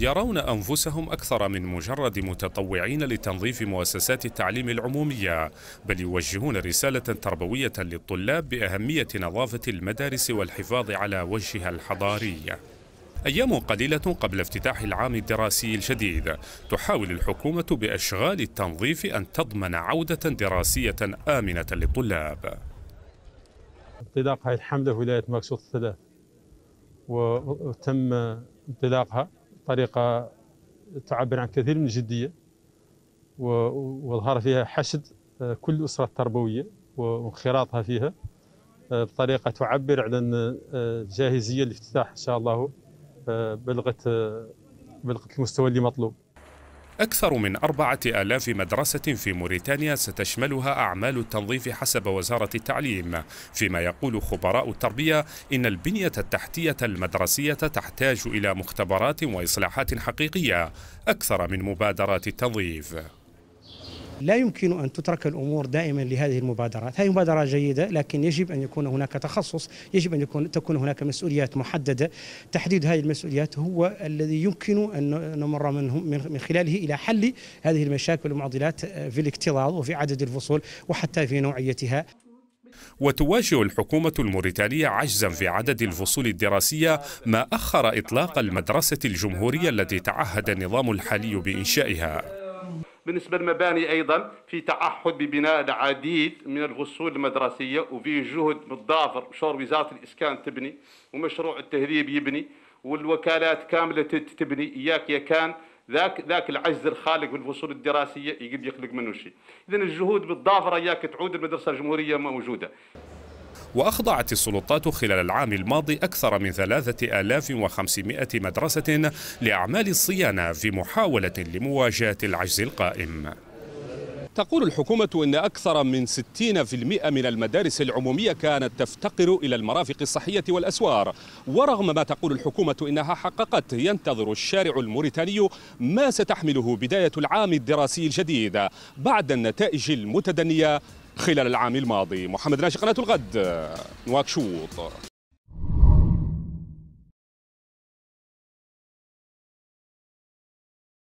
يرون أنفسهم أكثر من مجرد متطوعين لتنظيف مؤسسات التعليم العمومية بل يوجهون رسالة تربوية للطلاب بأهمية نظافة المدارس والحفاظ على وجهها الحضاري أيام قليلة قبل افتتاح العام الدراسي الجديد تحاول الحكومة بأشغال التنظيف أن تضمن عودة دراسية آمنة للطلاب انطلاق هذه الحملة في ولاية مكسوط الثلاث وتم انطلاقها طريقة تعبر عن كثير من الجدية وظهر فيها حشد آه، كل الأسرة التربوية وانخراطها فيها آه، بطريقة تعبر على الجاهزية آه، لافتتاح إن شاء الله بلغت بلغت المستوى اللي مطلوب أكثر من أربعة آلاف مدرسة في موريتانيا ستشملها أعمال التنظيف حسب وزارة التعليم فيما يقول خبراء التربية إن البنية التحتية المدرسية تحتاج إلى مختبرات وإصلاحات حقيقية أكثر من مبادرات التنظيف لا يمكن أن تترك الأمور دائما لهذه المبادرات هذه مبادرة جيدة لكن يجب أن يكون هناك تخصص يجب أن يكون تكون هناك مسؤوليات محددة تحديد هذه المسؤوليات هو الذي يمكن أن نمر منه من خلاله إلى حل هذه المشاكل والمعضلات آه، في الاكتظاظ وفي عدد الفصول وحتى في نوعيتها وتواجه الحكومة الموريتانية عجزا في عدد الفصول الدراسية ما أخر إطلاق المدرسة الجمهورية التي تعهد النظام الحالي بإنشائها بالنسبة للمباني أيضا في تعهد ببناء العديد من الفصول المدرسية وفي جهد متضافر شور وزارة الإسكان تبني ومشروع التهذيب يبني والوكالات كاملة تبني إياك يا كان ذاك ذاك العجز الخالق في الفصول الدراسية يقدر يخلق منه شيء إذا الجهود متضافرة إياك تعود المدرسة الجمهورية موجودة وأخضعت السلطات خلال العام الماضي أكثر من 3500 مدرسة لأعمال الصيانة في محاولة لمواجهة العجز القائم تقول الحكومة أن أكثر من 60% من المدارس العمومية كانت تفتقر إلى المرافق الصحية والأسوار ورغم ما تقول الحكومة إنها حققت ينتظر الشارع الموريتاني ما ستحمله بداية العام الدراسي الجديد بعد النتائج المتدنية خلال العام الماضي محمد ناشي قناة الغد نواكشوط